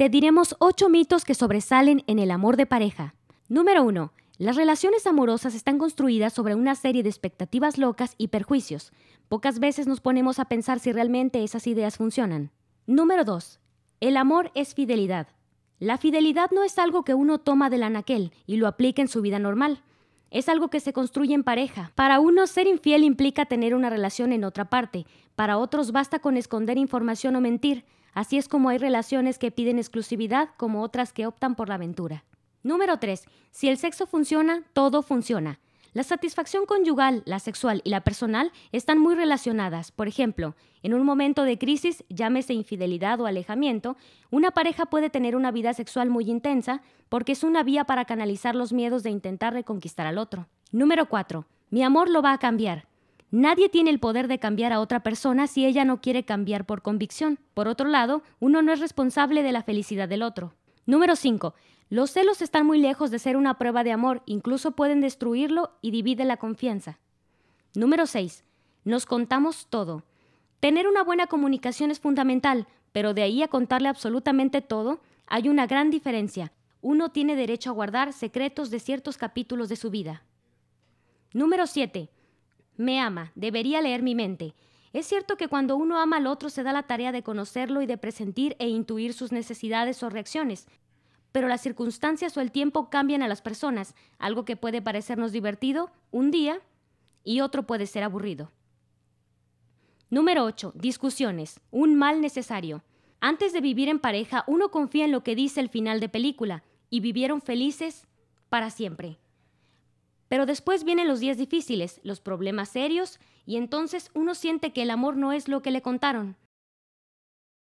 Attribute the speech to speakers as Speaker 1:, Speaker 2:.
Speaker 1: te diremos ocho mitos que sobresalen en el amor de pareja. Número uno, Las relaciones amorosas están construidas sobre una serie de expectativas locas y perjuicios. Pocas veces nos ponemos a pensar si realmente esas ideas funcionan. Número 2. El amor es fidelidad. La fidelidad no es algo que uno toma del anaquel y lo aplica en su vida normal. Es algo que se construye en pareja. Para unos ser infiel implica tener una relación en otra parte. Para otros basta con esconder información o mentir. Así es como hay relaciones que piden exclusividad como otras que optan por la aventura. Número 3. Si el sexo funciona, todo funciona. La satisfacción conyugal, la sexual y la personal están muy relacionadas. Por ejemplo, en un momento de crisis, llámese infidelidad o alejamiento, una pareja puede tener una vida sexual muy intensa porque es una vía para canalizar los miedos de intentar reconquistar al otro. Número 4. Mi amor lo va a cambiar. Nadie tiene el poder de cambiar a otra persona si ella no quiere cambiar por convicción. Por otro lado, uno no es responsable de la felicidad del otro. Número 5. Los celos están muy lejos de ser una prueba de amor, incluso pueden destruirlo y divide la confianza. Número 6. Nos contamos todo. Tener una buena comunicación es fundamental, pero de ahí a contarle absolutamente todo, hay una gran diferencia. Uno tiene derecho a guardar secretos de ciertos capítulos de su vida. Número 7 me ama, debería leer mi mente. Es cierto que cuando uno ama al otro se da la tarea de conocerlo y de presentir e intuir sus necesidades o reacciones, pero las circunstancias o el tiempo cambian a las personas, algo que puede parecernos divertido un día y otro puede ser aburrido. Número 8. Discusiones. Un mal necesario. Antes de vivir en pareja, uno confía en lo que dice el final de película, y vivieron felices para siempre. Pero después vienen los días difíciles, los problemas serios, y entonces uno siente que el amor no es lo que le contaron,